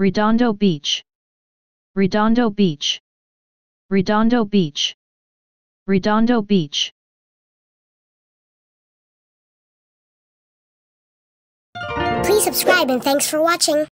Redondo Beach Redondo Beach Redondo Beach Redondo Beach Please subscribe and thanks for watching.